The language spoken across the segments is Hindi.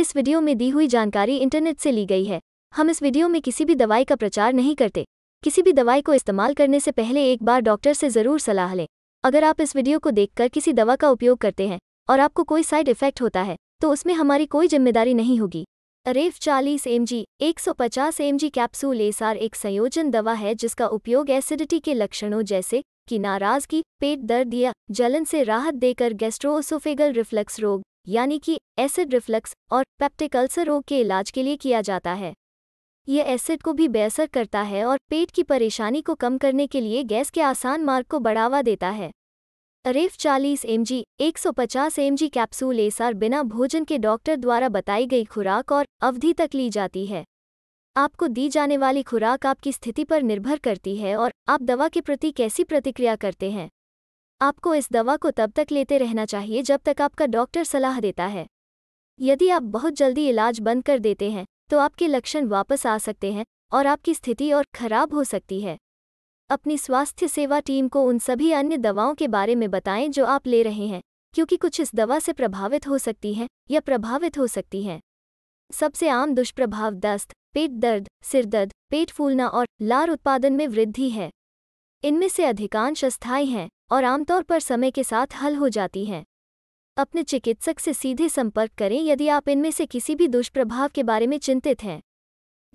इस वीडियो में दी हुई जानकारी इंटरनेट से ली गई है हम इस वीडियो में किसी भी दवाई का प्रचार नहीं करते किसी भी दवाई को इस्तेमाल करने से पहले एक बार डॉक्टर से ज़रूर सलाह लें अगर आप इस वीडियो को देखकर किसी दवा का उपयोग करते हैं और आपको कोई साइड इफेक्ट होता है तो उसमें हमारी कोई जिम्मेदारी नहीं होगी अरेफ 40 एम जी एक सौ कैप्सूल एसआर एक संयोजन दवा है जिसका उपयोग एसिडिटी के लक्षणों जैसे कि नाराजगी पेट दर्द या जलन से राहत देकर गैस्ट्रोसोफेगल रिफ्लक्स रोग यानी कि एसिड रिफ्लक्स और पेप्टिक अल्सर रोग के इलाज के लिए किया जाता है यह एसिड को भी बेअसर करता है और पेट की परेशानी को कम करने के लिए गैस के आसान मार्ग को बढ़ावा देता है रेफ 40 एम जी एक सौ कैप्सूल एसआर बिना भोजन के डॉक्टर द्वारा बताई गई खुराक और अवधि तक ली जाती है आपको दी जाने वाली खुराक आपकी स्थिति पर निर्भर करती है और आप दवा के प्रति कैसी प्रतिक्रिया करते हैं आपको इस दवा को तब तक लेते रहना चाहिए जब तक आपका डॉक्टर सलाह देता है यदि आप बहुत जल्दी इलाज बंद कर देते हैं तो आपके लक्षण वापस आ सकते हैं और आपकी स्थिति और खराब हो सकती है अपनी स्वास्थ्य सेवा टीम को उन सभी अन्य दवाओं के बारे में बताएं जो आप ले रहे हैं क्योंकि कुछ इस दवा से प्रभावित हो सकती हैं या प्रभावित हो सकती हैं सबसे आम दुष्प्रभाव दस्त पेट दर्द सिरदर्द पेट फूलना और लार उत्पादन में वृद्धि है इनमें से अधिकांश अस्थायी हैं और आमतौर पर समय के साथ हल हो जाती हैं अपने चिकित्सक से सीधे संपर्क करें यदि आप इनमें से किसी भी दुष्प्रभाव के बारे में चिंतित हैं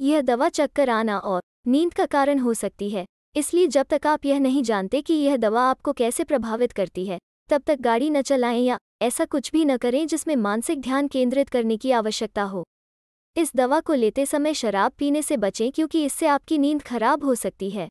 यह दवा चक्कर आना और नींद का कारण हो सकती है इसलिए जब तक आप यह नहीं जानते कि यह दवा आपको कैसे प्रभावित करती है तब तक गाड़ी न चलाएं या ऐसा कुछ भी न करें जिसमें मानसिक ध्यान केंद्रित करने की आवश्यकता हो इस दवा को लेते समय शराब पीने से बचें क्योंकि इससे आपकी नींद खराब हो सकती है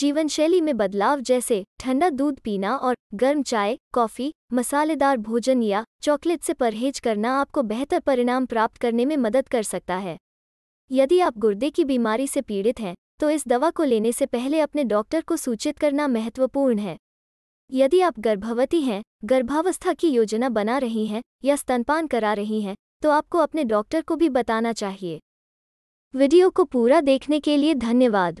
जीवनशैली में बदलाव जैसे ठंडा दूध पीना और गर्म चाय कॉफ़ी मसालेदार भोजन या चॉकलेट से परहेज करना आपको बेहतर परिणाम प्राप्त करने में मदद कर सकता है यदि आप गुर्दे की बीमारी से पीड़ित हैं तो इस दवा को लेने से पहले अपने डॉक्टर को सूचित करना महत्वपूर्ण है यदि आप गर्भवती हैं गर्भावस्था की योजना बना रही हैं या स्तनपान करा रही हैं तो आपको अपने डॉक्टर को भी बताना चाहिए वीडियो को पूरा देखने के लिए धन्यवाद